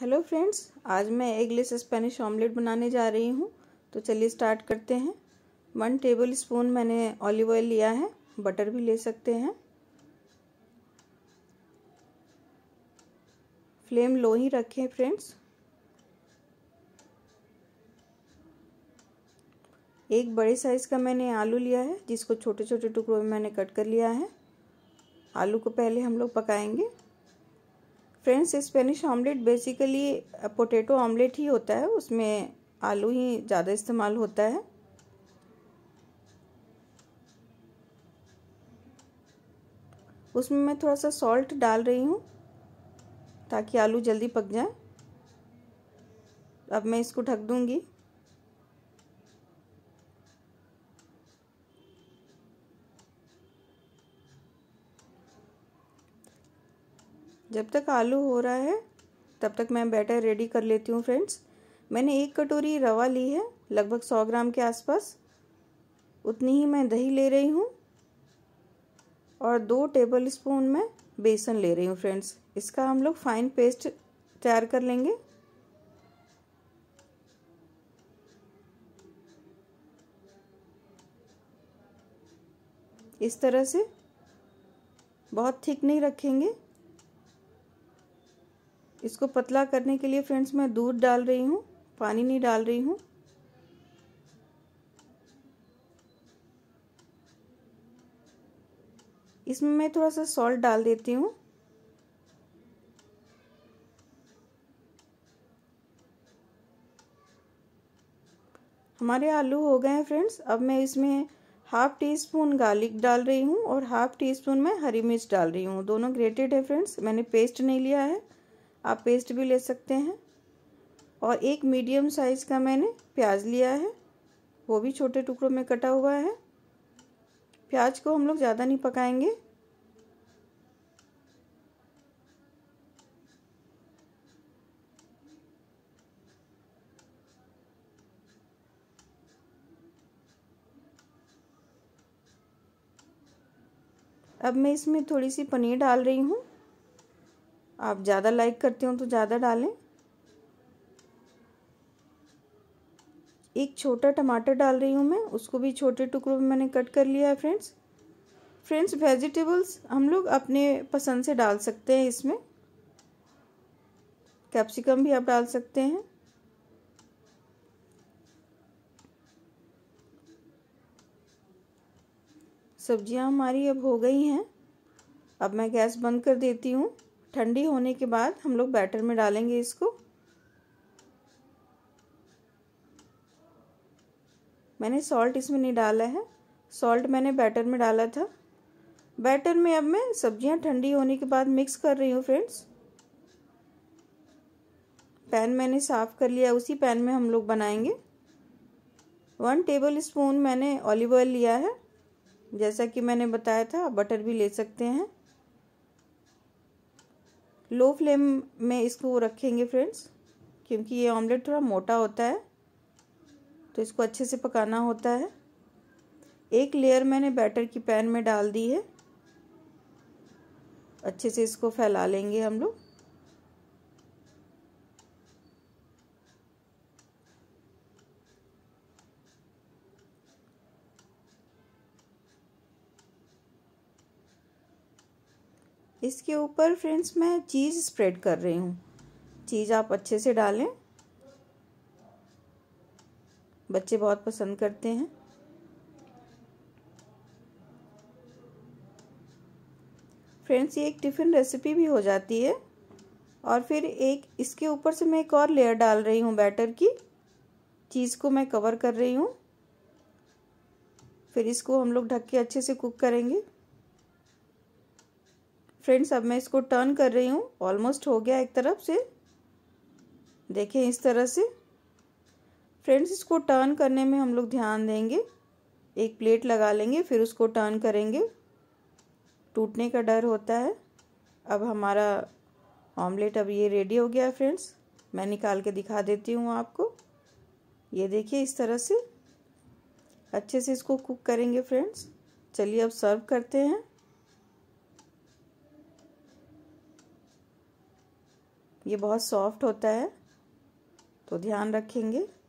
hello friends आज मैं eggless Spanish omelette बनाने जा रही हूँ तो चलिए स्टार्ट करते हैं वन टेबल स्पून मैंने ऑलिव ऑयल लिया है बटर भी ले सकते हैं फ्लेम लो ही रखें फ्रेंड्स एक बड़े साइज़ का मैंने आलू लिया है जिसको छोटे छोटे टुकड़ों में मैंने कट कर लिया है आलू को पहले हम लोग पकाएंगे friends Spanish omelette basically potato omelette ही होता है उसमें आलू ही ज़्यादा इस्तेमाल होता है उसमें मैं थोड़ा सा सॉल्ट डाल रही हूँ ताकि आलू जल्दी पक जाए अब मैं इसको ढक दूँगी जब तक आलू हो रहा है तब तक मैं बैटर रेडी कर लेती हूँ फ्रेंड्स मैंने एक कटोरी रवा ली है लगभग सौ ग्राम के आसपास उतनी ही मैं दही ले रही हूँ और दो टेबल स्पून में बेसन ले रही हूँ फ्रेंड्स इसका हम लोग फाइन पेस्ट तैयार कर लेंगे इस तरह से बहुत थिक नहीं रखेंगे इसको पतला करने के लिए फ्रेंड्स मैं दूध डाल रही हूँ पानी नहीं डाल रही हूँ इसमें मैं थोड़ा सा सॉल्ट डाल देती हूँ हमारे आलू हो गए हैं फ्रेंड्स अब मैं इसमें हाफ टी स्पून गार्लिक डाल रही हूँ और हाफ टी स्पून मैं हरी मिर्च डाल रही हूँ दोनों ग्रेटेड है फ्रेंड्स मैंने पेस्ट नहीं लिया है आप पेस्ट भी ले सकते हैं और एक मीडियम साइज़ का मैंने प्याज लिया है वो भी छोटे टुकड़ों में कटा हुआ है प्याज को हम लोग ज़्यादा नहीं पकाएंगे अब मैं इसमें थोड़ी सी पनीर डाल रही हूँ आप ज़्यादा लाइक करते हो तो ज़्यादा डालें एक छोटा टमाटर डाल रही हूँ मैं उसको भी छोटे टुकड़ों में मैंने कट कर लिया है फ्रेंड्स फ्रेंड्स वेजिटेबल्स हम लोग अपने पसंद से डाल सकते हैं इसमें कैप्सिकम भी आप डाल सकते हैं सब्जियां हमारी अब हो गई हैं अब मैं गैस बंद कर देती हूँ ठंडी होने के बाद हम लोग बैटर में डालेंगे इसको मैंने सॉल्ट इसमें नहीं डाला है सॉल्ट मैंने बैटर में डाला था बैटर में अब मैं सब्जियां ठंडी होने के बाद मिक्स कर रही हूँ फ्रेंड्स पैन मैंने साफ़ कर लिया उसी पैन में हम लोग बनाएंगे वन टेबल स्पून मैंने ऑलिव ऑयल लिया है जैसा कि मैंने बताया था बटर भी ले सकते हैं लो फ्लेम में इसको रखेंगे फ्रेंड्स क्योंकि ये ऑमलेट थोड़ा मोटा होता है तो इसको अच्छे से पकाना होता है एक लेयर मैंने बैटर की पैन में डाल दी है अच्छे से इसको फैला लेंगे हम लोग इसके ऊपर फ्रेंड्स मैं चीज़ स्प्रेड कर रही हूँ चीज़ आप अच्छे से डालें बच्चे बहुत पसंद करते हैं फ्रेंड्स ये एक टिफ़िन रेसिपी भी हो जाती है और फिर एक इसके ऊपर से मैं एक और लेयर डाल रही हूँ बैटर की चीज़ को मैं कवर कर रही हूँ फिर इसको हम लोग ढक के अच्छे से कुक करेंगे फ्रेंड्स अब मैं इसको टर्न कर रही हूँ ऑलमोस्ट हो गया एक तरफ से देखें इस तरह से फ्रेंड्स इसको टर्न करने में हम लोग ध्यान देंगे एक प्लेट लगा लेंगे फिर उसको टर्न करेंगे टूटने का डर होता है अब हमारा ऑमलेट अब ये रेडी हो गया है फ्रेंड्स मैं निकाल के दिखा देती हूँ आपको ये देखिए इस तरह से अच्छे से इसको कुक करेंगे फ्रेंड्स चलिए अब सर्व करते हैं ये बहुत सॉफ्ट होता है तो ध्यान रखेंगे